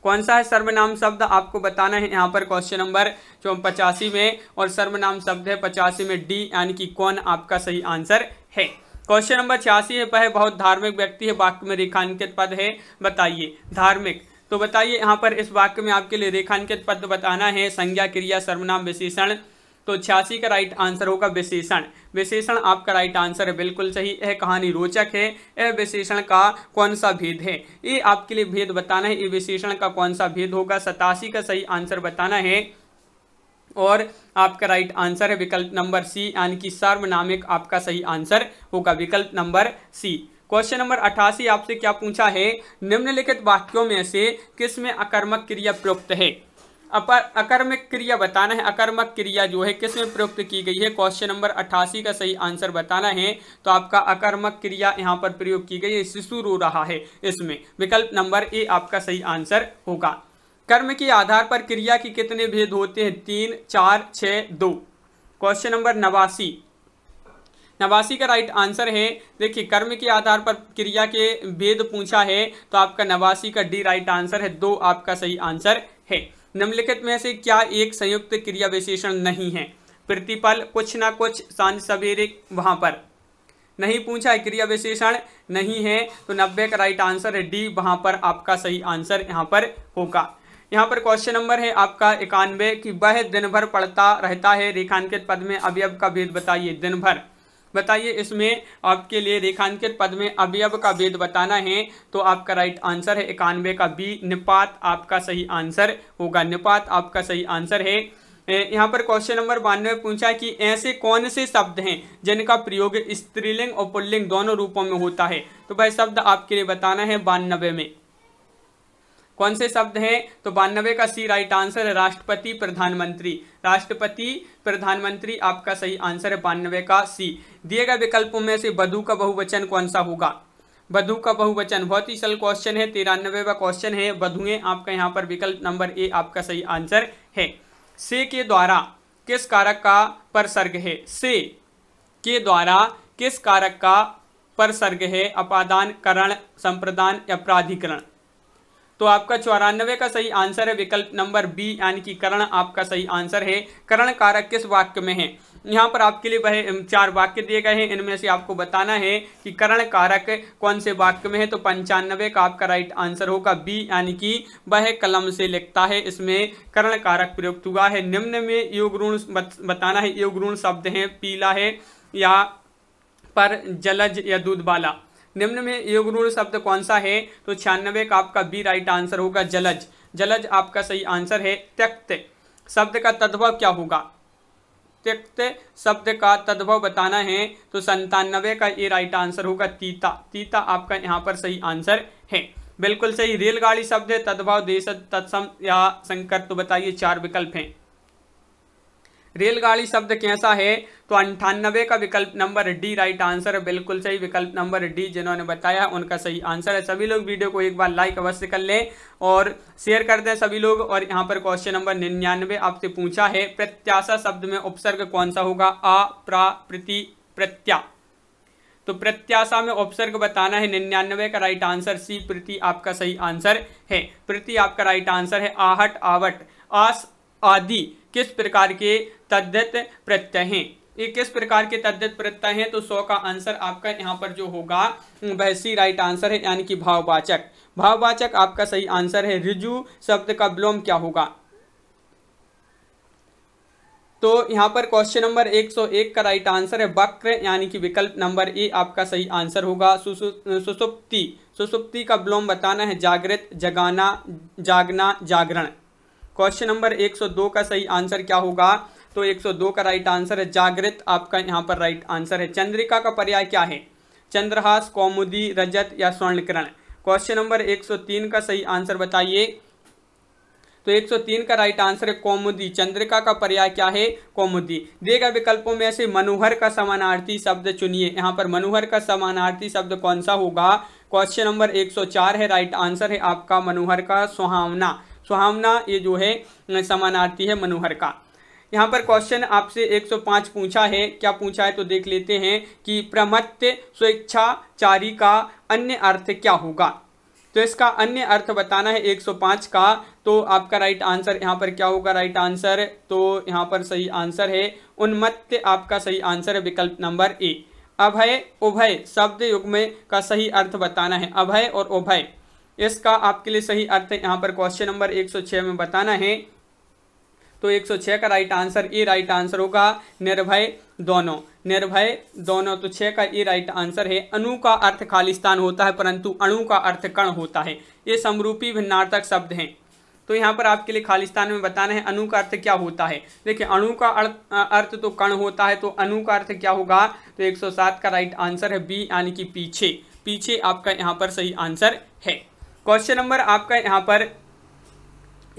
कौन सा है सर्वनाम शब्द आपको बताना है यहाँ पर क्वेश्चन नंबर जो पचासी में और सर्वनाम शब्द है पचासी में डी यानी कि कौन आपका सही आंसर है क्वेश्चन नंबर छियासी है पहले बहुत धार्मिक व्यक्ति है वाक्य में रेखांकित पद है बताइए धार्मिक तो बताइए यहाँ पर इस वाक्य में आपके लिए रेखांकित पद बताना है संज्ञा क्रिया सर्वनाम विशेषण तो छियासी का राइट आंसर होगा विशेषण विशेषण आपका राइट आंसर है बिल्कुल सही यह कहानी रोचक है यह विशेषण का कौन सा भेद है ये आपके लिए भेद बताना है ये विशेषण का कौन सा भेद होगा सतासी का सही आंसर बताना है और आपका राइट आंसर है विकल्प नंबर सी यानी कि सर्वनामिक आपका सही आंसर होगा विकल्प नंबर सी क्वेश्चन नंबर अठासी आपसे क्या पूछा है निम्नलिखित वाक्यों में से किस में अकर्मक क्रिया प्रयुक्त है अपर अकर्मक क्रिया बताना है अकर्मक क्रिया जो है किस में प्रयुक्त की गई है क्वेश्चन नंबर अट्ठासी का सही आंसर बताना है तो आपका अकर्मक क्रिया यहाँ पर प्रयोग की गई है शिशु रो रहा है इसमें विकल्प नंबर ए आपका सही आंसर होगा कर्म के आधार पर क्रिया के कितने भेद होते हैं तीन चार छ दो क्वेश्चन नंबर नवासी नवासी का राइट आंसर है देखिए कर्म के आधार पर क्रिया के भेद पूछा है तो आपका नवासी का डी राइट आंसर है दो आपका सही आंसर है निम्नलिखित में से क्या एक संयुक्त क्रिया विशेषण नहीं है प्रतिपल कुछ ना कुछ सांझ सवेरे वहां पर नहीं पूछा है क्रिया विशेषण नहीं है तो नब्बे का राइट आंसर है डी वहां पर आपका सही आंसर यहाँ पर होगा यहाँ पर क्वेश्चन नंबर है आपका इक्यानवे कि वह दिन भर पढ़ता रहता है रेखांकित पद में अवयव का भेद बताइए दिन भर बताइए इसमें आपके लिए रेखांकित पद में अवयव का भेद बताना है तो आपका राइट आंसर है इक्यानवे का बी निपात आपका सही आंसर होगा निपात आपका सही आंसर है यहाँ पर क्वेश्चन नंबर बानवे पूछा कि ऐसे कौन से शब्द हैं जिनका प्रयोग स्त्रीलिंग और पुल्लिंग दोनों रूपों में होता है तो भाई शब्द आपके लिए बताना है बानवे में कौन से शब्द हैं तो बानवे का सी राइट आंसर है राष्ट्रपति प्रधानमंत्री राष्ट्रपति प्रधानमंत्री आपका सही आंसर है बानवे का सी दिए गए विकल्पों में से बधु का बहुवचन कौन सा होगा बधु का बहुवचन बहुत ही सरल क्वेश्चन है तिरानवे का क्वेश्चन है बधुए आपका यहाँ पर विकल्प नंबर ए आपका सही आंसर है से के द्वारा किस कारक का परसर्ग है से के द्वारा किस कारक का परसर्ग है अपादान करण संप्रदान या प्राधिकरण तो आपका चौरानवे का सही आंसर है विकल्प नंबर बी यानी कि करण आपका सही आंसर है करण कारक किस वाक्य में है यहाँ पर आपके लिए वह चार वाक्य दिए गए हैं इनमें से आपको बताना है कि करण कारक कौन से वाक्य में है तो पंचानवे का आपका राइट आंसर होगा बी यानी कि वह कलम से लिखता है इसमें करण कारक प्रयुक्त हुआ है निम्न में योग बताना है योग शब्द है पीला है या पर जलज या दूध वाला निम्न में योग शब्द कौन सा है तो छियानवे का आपका बी राइट आंसर होगा जलज जलज आपका सही आंसर है त्यक्त शब्द का तद्भव क्या होगा त्यक्त शब्द का तद्भव बताना है तो संतानवे का ये राइट आंसर होगा तीता तीता आपका यहाँ पर सही आंसर है बिल्कुल सही रेलगाड़ी शब्द है तद्भव देश तत्सम या संकर तो बताइए चार विकल्प हैं रेलगाड़ी शब्द कैसा है तो अंठानबे का विकल्प नंबर डी राइट आंसर है बिल्कुल सही विकल्प नंबर डी जिन्होंने बताया उनका सही आंसर है सभी लोग वीडियो को एक बार लाइक अवश्य कर लें और शेयर कर दें सभी लोग और यहाँ पर क्वेश्चन नंबर निन्यानवे आपसे पूछा है प्रत्याशा शब्द में उपसर्ग कौन सा होगा आ प्रा प्रति प्रत्या तो प्रत्याशा में उपसर्ग बताना है निन्यानवे का राइट आंसर सी प्रति आपका सही आंसर है प्रति आपका राइट आंसर है आहट आवट आस आदि किस प्रकार के तद्दत प्रत्यय ये किस प्रकार के तद्दत प्रत्यय हैं तो सौ का आंसर आपका यहाँ पर जो होगा वह सी राइट आंसर है यानी कि भाववाचक भाववाचक आपका सही आंसर है रिजु शब्द का विलोम क्या होगा तो यहाँ पर क्वेश्चन नंबर 101 का राइट आंसर है वक्र यानी कि विकल्प नंबर ए आपका सही आंसर होगा सुसुप्ति सुसुप्ति का विलोम बताना है जागृत जगाना जागना जागरण क्वेश्चन नंबर 102 का सही आंसर क्या होगा तो 102 का राइट आंसर है जागृत आपका यहाँ पर राइट आंसर है चंद्रिका का पर्याय क्या है चंद्रहास कौमुदी रजत या स्वर्णकिरण क्वेश्चन नंबर 103 का सही आंसर बताइए तो 103 का राइट आंसर है कौमुदी चंद्रिका का पर्याय क्या है कौमुदी दिए गए विकल्पों में से मनोहर का समानार्थी शब्द चुनिए यहाँ पर मनोहर का समानार्थी शब्द कौन सा होगा क्वेश्चन नंबर 104 है राइट आंसर है आपका मनोहर का सुहावना सुहावना ये जो है समानार्थी है मनोहर का यहाँ पर क्वेश्चन आपसे 105 पूछा है क्या पूछा है तो देख लेते हैं कि प्रमत्य स्वेच्छाचारी का अन्य अर्थ क्या होगा तो इसका अन्य अर्थ बताना है 105 का तो आपका राइट आंसर यहाँ पर क्या होगा राइट आंसर तो यहाँ पर सही आंसर है उन्मत्त आपका सही आंसर है विकल्प नंबर ए अभय उभय शब्द युग में का सही अर्थ बताना है अभय और उभय इसका आपके लिए सही अर्थ यहाँ पर क्वेश्चन नंबर 106 में बताना है तो 106 का right answer A right answer होगा निर्भय दोनों निर्भय दोनों तो छह का ए राइट आंसर है अणु का अर्थ खालिस्तान होता है परंतु अणु का अर्थ कण होता है ये समरूपी भिन्नार्थक शब्द हैं तो यहाँ पर आपके लिए खालिस्तान में बताना है अणु का अर्थ क्या होता है देखिए अणु का अर्थ अर्थ तो कण होता है तो अणु का अर्थ क्या होगा तो 107 का राइट आंसर है बी यानी कि पीछे पीछे आपका यहाँ पर सही आंसर है क्वेश्चन नंबर आपका यहाँ पर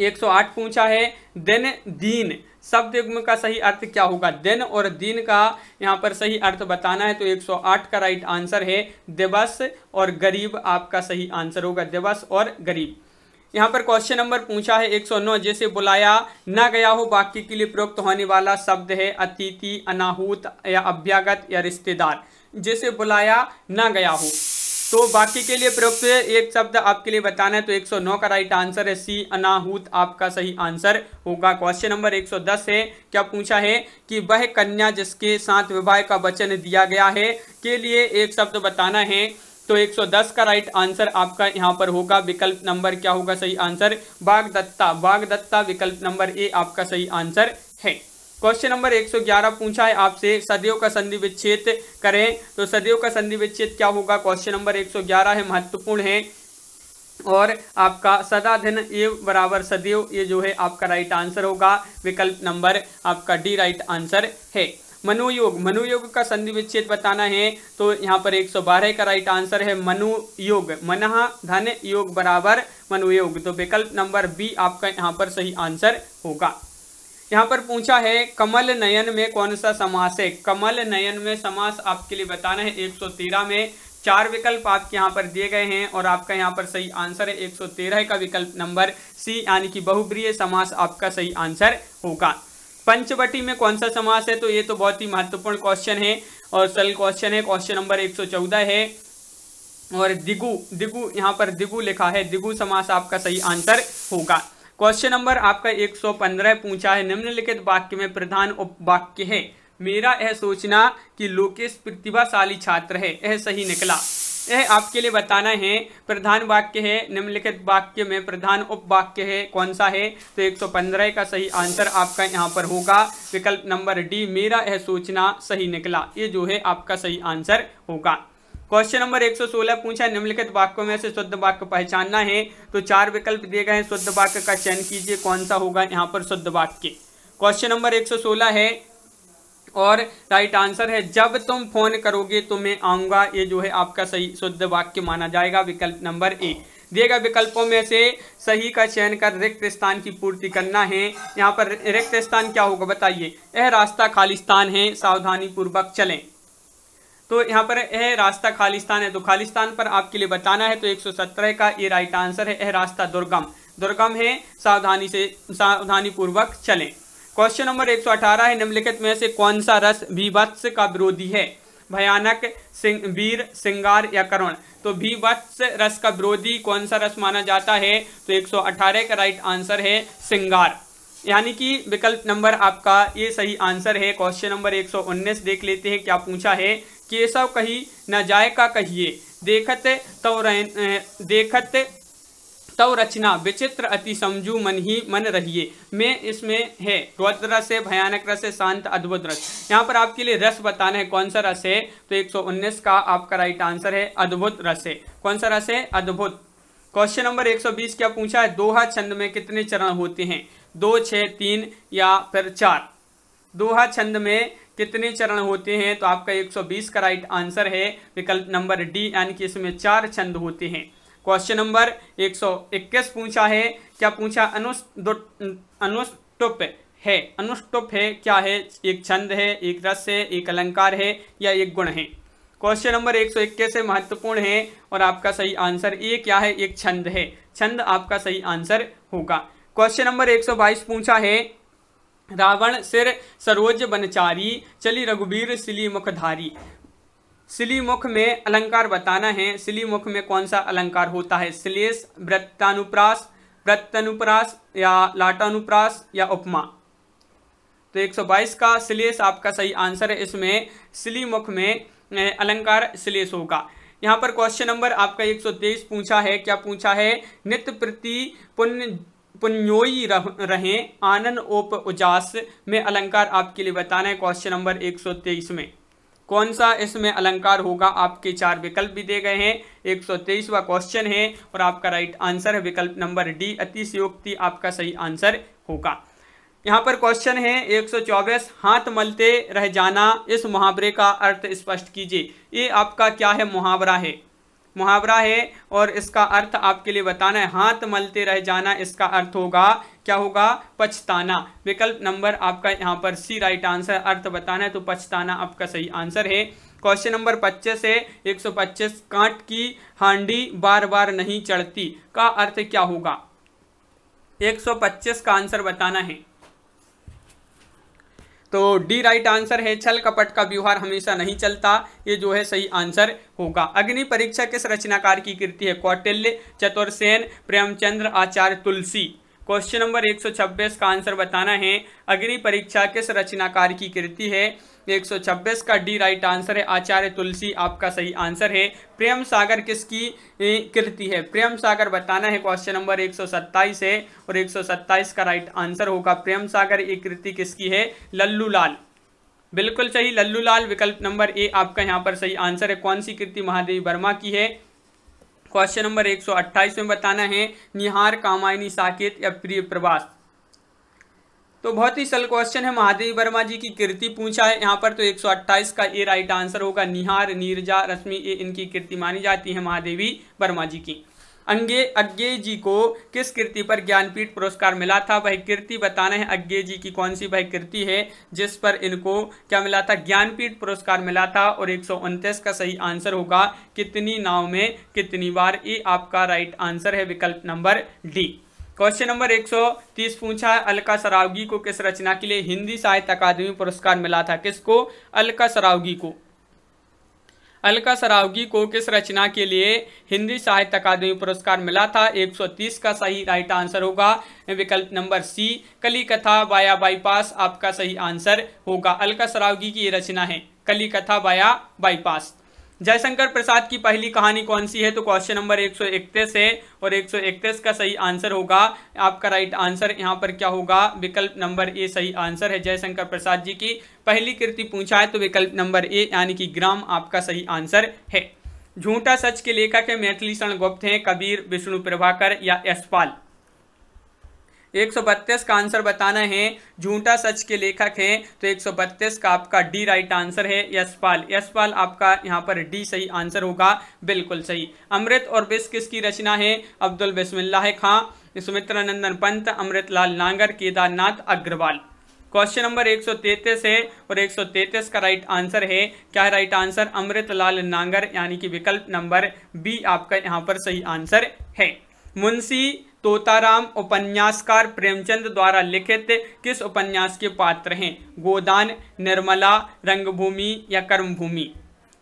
108 पूछा है देन दीन शब्द युग्म का सही अर्थ क्या होगा देन और दीन का यहाँ पर सही अर्थ बताना है तो 108 का राइट आंसर है दिवस और गरीब आपका सही आंसर होगा दिवस और गरीब यहाँ पर क्वेश्चन नंबर पूछा है 109 जैसे बुलाया ना गया हो वाक्य के लिए प्रयुक्त होने वाला शब्द है अतिथि अनाहूत या अभ्यागत या रिश्तेदार जैसे बुलाया ना गया हो तो बाकी के लिए प्रयुक्त एक शब्द आपके लिए बताना है तो 109 का राइट आंसर है सी अनाहूत आपका सही आंसर होगा क्वेश्चन नंबर 110 है क्या पूछा है कि वह कन्या जिसके साथ विवाह का वचन दिया गया है के लिए एक शब्द बताना है तो 110 का राइट आंसर आपका यहाँ पर होगा विकल्प नंबर क्या होगा सही आंसर बाघ दत्ता विकल्प नंबर ए आपका सही आंसर है क्वेश्चन नंबर 111 पूछा है आपसे सदियों का संधि विच्छेद करें तो सदियों का संधि विच्छेद क्या होगा क्वेश्चन नंबर 111 है महत्वपूर्ण है और आपका सदा धन ये बराबर सदैव ये जो है आपका राइट आंसर होगा विकल्प नंबर आपका डी राइट आंसर है मनुयोग मनुयोग का संधि विच्छेद बताना है तो यहाँ पर 112 का राइट आंसर है मनुयोग मनहा धन योग बराबर मनुयोग तो विकल्प नंबर बी आपका यहाँ पर सही आंसर होगा यहाँ पर पूछा है कमल नयन में कौन सा समास है कमल नयन में समास आपके लिए बताना है 113 में चार विकल्प आपके यहाँ पर दिए गए हैं और आपका यहाँ पर सही आंसर है 113 का विकल्प नंबर सी यानी कि बहुप्रिय समास आपका सही आंसर होगा पंचवटी में कौन सा समास है तो ये तो बहुत ही महत्वपूर्ण क्वेश्चन है और सरल क्वेश्चन है क्वेश्चन नंबर एक है और दिगु दिगु यहाँ पर दिगु लिखा है दिगु समास आपका सही आंसर होगा क्वेश्चन नंबर आपका 115 पूछा है निम्नलिखित वाक्य में प्रधान उपवाक्य है मेरा यह सोचना कि लोकेश प्रतिभाशाली छात्र है यह सही निकला यह आपके लिए बताना है प्रधान वाक्य है निम्नलिखित वाक्य में प्रधान उपवाक्य है कौन सा है तो 115 का सही आंसर आपका यहाँ पर होगा विकल्प नंबर डी मेरा यह सोचना सही निकला ये जो है आपका सही आंसर होगा क्वेश्चन नंबर 116 पूछा निम्नलिखित वाक्यों में से शुद्ध वाक्य पहचानना है तो चार विकल्प दिए गए हैं शुद्ध वाक्य का चयन कीजिए कौन सा होगा यहाँ पर शुद्ध वाक्य क्वेश्चन नंबर 116 है और राइट आंसर है जब तुम फोन करोगे तो मैं आऊंगा ये जो है आपका सही शुद्ध वाक्य माना जाएगा विकल्प नंबर एक दिए गए विकल्पों में से सही का चयन कर रिक्त स्थान की पूर्ति करना है यहाँ पर रिक्त स्थान क्या होगा बताइए यह रास्ता खालिस्तान है सावधानी पूर्वक चलें तो यहाँ पर यह रास्ता खालिस्तान है तो खालिस्तान पर आपके लिए बताना है तो 117 का ये राइट आंसर है यह रास्ता दुर्गम दुर्गम है सावधानी से सावधानी पूर्वक चलें क्वेश्चन नंबर 118 है निम्नलिखित में से कौन सा रस भीभत्स का विरोधी है भयानक सिंह वीर सिंगार या करुण तो भीभत्स रस का विरोधी कौन सा रस माना जाता है तो एक का राइट आंसर है सिंगार यानी कि विकल्प नंबर आपका ये सही आंसर है क्वेश्चन नंबर 119 देख लेते हैं क्या पूछा है केशव कही न जायका कहिए देखत तव देखत तव रचना विचित्र अति समझू मन ही मन रहिए मैं इसमें है रौद्र रस है भयानक रस है शांत अद्भुत रस यहाँ पर आपके लिए रस बताना है कौन सा रस है तो 119 का आपका राइट आंसर है अद्भुत रस है कौन सा रस है अद्भुत क्वेश्चन नंबर 120 क्या पूछा है दोहा छंद में कितने चरण होते हैं दो छ तीन या फिर चार दोहा छंद में कितने चरण होते हैं तो आपका 120 का राइट आंसर है विकल्प नंबर डी यानी कि इसमें चार छंद होते हैं क्वेश्चन नंबर 121 पूछा है क्या पूछा अनुष्टुप है अनुष्टुप है क्या है एक छंद है एक रस है एक अलंकार है या एक गुण है क्वेश्चन नंबर 121 से महत्वपूर्ण है और आपका सही आंसर ये क्या है एक छंद है छंद आपका सही आंसर होगा क्वेश्चन नंबर 122 पूछा है रावण सिर सरोज बनचारी चली रघुबीर सिली मुखधारी सिली मुख में अलंकार बताना है सिली मुख में कौन सा अलंकार होता है श्लेष वृत्तानुप्रास वृत्तानुप्रास या लाटानुप्रास या उपमा तो 122 का श्लेष आपका सही आंसर है इसमें सिली मुख में अलंकार श्लेष होगा यहाँ पर क्वेश्चन नंबर आपका 123 पूछा है क्या पूछा है नित्य प्रति पुण्य पुण्योई रह, रहें आनंद ओप उजास में अलंकार आपके लिए बताना है क्वेश्चन नंबर एक में कौन सा इसमें अलंकार होगा आपके चार विकल्प भी दे गए हैं एक सौ क्वेश्चन है और आपका राइट आंसर है विकल्प नंबर डी अतिशयोक्ति आपका सही आंसर होगा यहाँ पर क्वेश्चन है 124 हाथ मलते रह जाना इस मुहावरे का अर्थ स्पष्ट कीजिए ये आपका क्या है मुहावरा है मुहावरा है और इसका अर्थ आपके लिए बताना है हाथ मलते रह जाना इसका अर्थ होगा क्या होगा पछताना विकल्प नंबर आपका यहाँ पर सी राइट आंसर अर्थ बताना है तो पछताना आपका सही आंसर है क्वेश्चन नंबर 25 है 125 कांट की हांडी बार बार नहीं चढ़ती का अर्थ क्या होगा 125 का आंसर बताना है तो डी राइट आंसर है छल कपट का व्यवहार हमेशा नहीं चलता ये जो है सही आंसर होगा अग्नि परीक्षा किस रचनाकार की कृति है कौटिल्य चतुर्सेन प्रेमचंद्र आचार्य तुलसी क्वेश्चन नंबर 126 का आंसर बताना है अग्नि परीक्षा किस रचनाकार की कृति है 126 का डी राइट आंसर है आचार्य तुलसी आपका सही आंसर है प्रेम सागर किसकी कृति है प्रेम सागर बताना है क्वेश्चन नंबर 127 है और 127 का राइट आंसर होगा प्रेम सागर ये कृति किसकी है लल्लू लाल बिल्कुल सही लल्लू लाल विकल्प नंबर ए आपका यहाँ पर सही आंसर है कौन सी कृति महादेवी वर्मा की है क्वेश्चन नंबर 128 में बताना है निहार कामायनी साकेत या प्रिय प्रवास तो बहुत ही सरल क्वेश्चन है महादेव वर्मा जी की कृति पूछा है यहाँ पर तो 128 का ए राइट आंसर होगा निहार नीरजा रश्मि ये इनकी कृति मानी जाती है महादेवी वर्मा जी की अंगे अज्ञे जी को किस कृति पर ज्ञानपीठ पुरस्कार मिला था वह कृति बताना है अज्ञे जी की कौन सी वह कृति है जिस पर इनको क्या मिला था ज्ञानपीठ पुरस्कार मिला था और एक का सही आंसर होगा कितनी नाव में कितनी बार ये आपका राइट आंसर है विकल्प नंबर डी क्वेश्चन नंबर 130 पूछा है अलका सरावगी को किस रचना के लिए हिंदी साहित्य अकादमी पुरस्कार मिला था किसको अलका सरावगी को अलका सरावगी को किस रचना के लिए हिंदी साहित्य अकादमी पुरस्कार मिला था 130 का सही राइट आंसर होगा विकल्प नंबर सी कली कथा बाया बाईपास आपका सही आंसर होगा अलका सरावगी की ये रचना है कली कथा बाया बाईपास जयशंकर प्रसाद की पहली कहानी कौन सी है तो क्वेश्चन नंबर इकतीस है और इकतीस का सही आंसर होगा आपका राइट आंसर यहाँ पर क्या होगा विकल्प नंबर ए सही आंसर है जयशंकर प्रसाद जी की पहली कृति पूछा है तो विकल्प नंबर ए यानी कि ग्राम आपका सही आंसर है झूठा सच के लेखक है मैथिली क्षण गुप्त हैं कबीर विष्णु प्रभाकर या यशपाल बत्तीस का आंसर बताना है झूठा सच के लेखक हैं तो बत्तीस का आपका डी राइट आंसर है यशपाल यशपाल आपका यहाँ पर डी सही आंसर होगा बिल्कुल सही अमृत और विष किसकी रचना है अब्दुल बिस्मिल्लाह खां सुमित्रानंदन पंत अमृतलाल नांगर केदारनाथ अग्रवाल क्वेश्चन नंबर 133 है और 133 का राइट आंसर है क्या राइट आंसर अमृतलाल नांगर यानी कि विकल्प नंबर बी आपका यहाँ पर सही आंसर है मुंशी तोताराम उपन्यासकार प्रेमचंद द्वारा लिखित किस उपन्यास के पात्र हैं गोदान निर्मला रंगभूमि या कर्मभूमि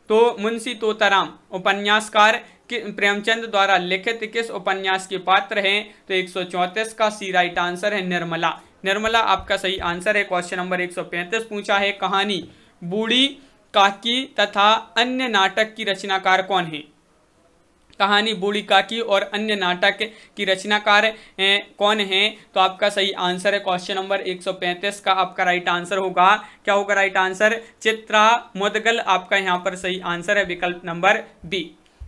तो मुंशी तोताराम उपन्यासकार प्रेमचंद द्वारा लिखित किस उपन्यास के पात्र हैं तो एक का सी राइट आंसर है निर्मला निर्मला आपका सही आंसर है क्वेश्चन नंबर 135 पूछा है कहानी बूढ़ी काकी तथा अन्य नाटक की रचनाकार कौन है कहानी बूढ़ी काकी और अन्य नाटक की रचनाकार हैं कौन हैं तो आपका सही आंसर है क्वेश्चन नंबर 135 का आपका राइट आंसर होगा क्या होगा राइट आंसर चित्रा मुदगल आपका यहां पर सही आंसर है विकल्प नंबर बी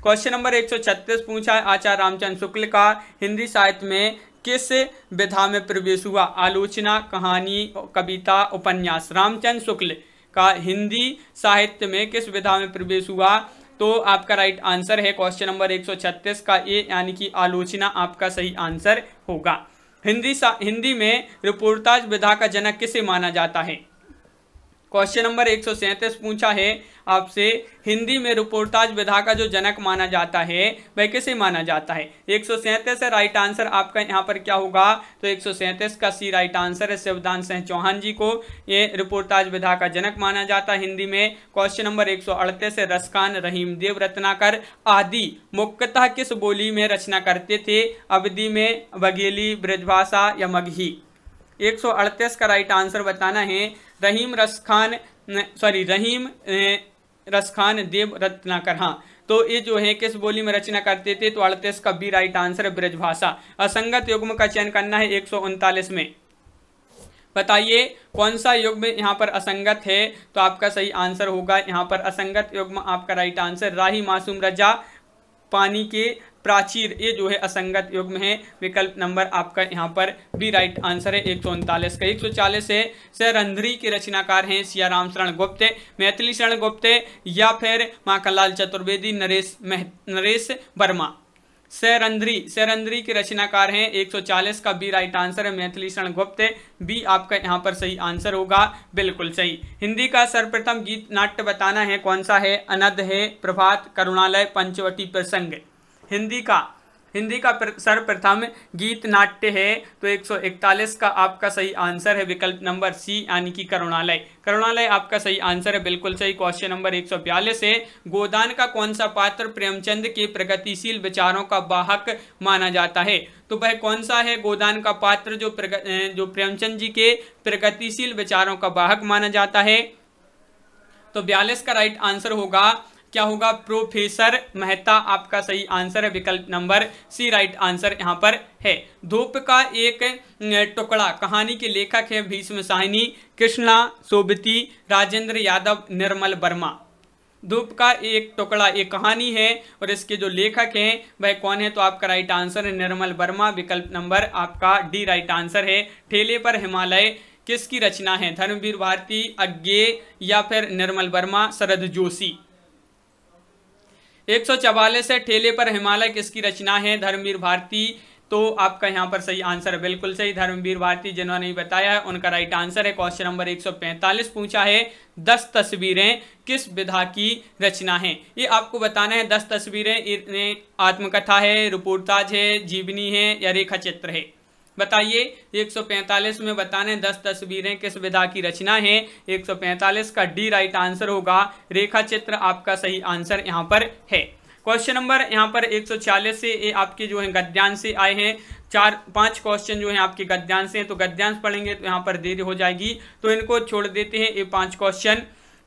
क्वेश्चन नंबर 136 पूछा है आचार्य रामचंद्र शुक्ल का हिंदी साहित्य में किस विधा में प्रवेश हुआ आलोचना कहानी कविता उपन्यास रामचंद्र शुक्ल का हिंदी साहित्य में किस विधा में प्रवेश हुआ तो आपका राइट आंसर है क्वेश्चन नंबर 136 का ए यानी कि आलोचना आपका सही आंसर होगा हिंदी हिंदी में रिपोर्टाज विधा का जनक किसे माना जाता है क्वेश्चन नंबर एक पूछा है आपसे हिंदी में रिपोर्टाज विधा का जो जनक माना जाता है वह किसे माना जाता है एक है राइट आंसर आपका यहाँ पर क्या होगा तो एक का सी राइट आंसर है शिवदान सिंह चौहान जी को ये रिपोर्टाज विधा का जनक माना जाता है हिंदी में क्वेश्चन नंबर एक है रसकान रहीम देव रत्नाकर आदि मुख्यतः किस बोली में रचना करते थे अवधि में बघेली ब्रजभाषा या मगही 138 का राइट आंसर बताना है रहीम रसखान सॉरी रहीम रसखान देव रत्नाकर हाँ तो ये जो है किस बोली में रचना करते थे तो अड़तीस का बी राइट आंसर ब्रजभाषा असंगत युग्म का चयन करना है एक में बताइए कौन सा युग्म यहाँ पर असंगत है तो आपका सही आंसर होगा यहाँ पर असंगत युग्म आपका राइट आंसर राही मासूम रजा पानी के प्राचीर ये जो है असंगत में है विकल्प नंबर आपका यहाँ पर बी राइट आंसर है एक सौ उनतालीस का एक सौ चालीस है सरंधरी के रचनाकार हैं सिया राम शरण गुप्त मैथिली शरण गुप्त या फिर माखनलाल चतुर्वेदी नरेश नरेश वर्मा सैरंद्री सैरंद्री के रचनाकार हैं 140 का बी राइट आंसर है मैथिली शरण गुप्त बी आपका यहाँ पर सही आंसर होगा बिल्कुल सही हिंदी का सर्वप्रथम गीत नाट्य बताना है कौन सा है अनद है प्रभात करुणालय पंचवटी प्रसंग हिंदी का हिंदी का सर्वप्रथम गीत नाट्य है तो 141 का आपका सही आंसर है विकल्प नंबर सी यानी कि करुणालय करुणालय आपका सही आंसर है बिल्कुल सही क्वेश्चन नंबर 142 है गोदान का कौन सा पात्र प्रेमचंद के प्रगतिशील विचारों का वाहक माना जाता है तो वह कौन सा है गोदान का पात्र जो प्रग, जो प्रेमचंद जी के प्रगतिशील विचारों का वाहक माना जाता है तो बयालीस का राइट आंसर होगा क्या होगा प्रोफेसर मेहता आपका सही आंसर है विकल्प नंबर सी राइट आंसर यहाँ पर है धूप का एक टुकड़ा कहानी के लेखक है भीष्म साहिनी कृष्णा सोबती राजेंद्र यादव निर्मल वर्मा धूप का एक टुकड़ा एक कहानी है और इसके जो लेखक हैं वह कौन है तो आपका राइट आंसर है निर्मल वर्मा विकल्प नंबर आपका डी राइट आंसर है ठेले पर हिमालय किसकी रचना है धर्मवीर भारती अज्ञे या फिर निर्मल वर्मा शरद जोशी एक सौ चवालीस है ठेले पर हिमालय किसकी रचना है धर्मवीर भारती तो आपका यहाँ पर सही आंसर है बिल्कुल सही धर्मवीर भारती जिन्होंने बताया है उनका राइट आंसर है क्वेश्चन नंबर 145 पूछा है दस तस्वीरें किस विधा की रचना है ये आपको बताना है दस तस्वीरें आत्मकथा है रिपोर्टाज है जीवनी है या रेखा चित्र है बताइए 145 में बताने 10 तस्वीरें किस विधा की रचना है 145 का डी राइट आंसर होगा रेखा चित्र आपका सही आंसर यहाँ पर है क्वेश्चन नंबर यहाँ पर 140 से ये आपके जो है गद्यांश से आए हैं चार पांच क्वेश्चन जो है आपके गद्यांश से हैं तो गद्यांश पढ़ेंगे तो यहाँ पर देरी हो जाएगी तो इनको छोड़ देते हैं ये पांच क्वेश्चन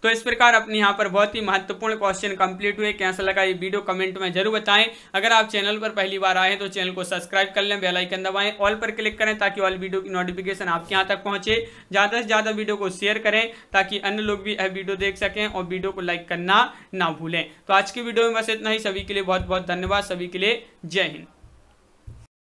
तो इस प्रकार अपने यहाँ पर बहुत ही महत्वपूर्ण क्वेश्चन कंप्लीट हुए कैसा लगा ये वीडियो कमेंट में जरूर बताएं अगर आप चैनल पर पहली बार आए तो चैनल को सब्सक्राइब कर लें बेलाइकन दबाएं ऑल पर क्लिक करें ताकि ऑल वीडियो की नोटिफिकेशन आपके यहाँ तक पहुंचे ज़्यादा से ज़्यादा वीडियो को शेयर करें ताकि अन्य लोग भी यह वीडियो देख सकें और वीडियो को लाइक करना ना भूलें तो आज की वीडियो में बस इतना ही सभी के लिए बहुत बहुत धन्यवाद सभी के लिए जय हिंद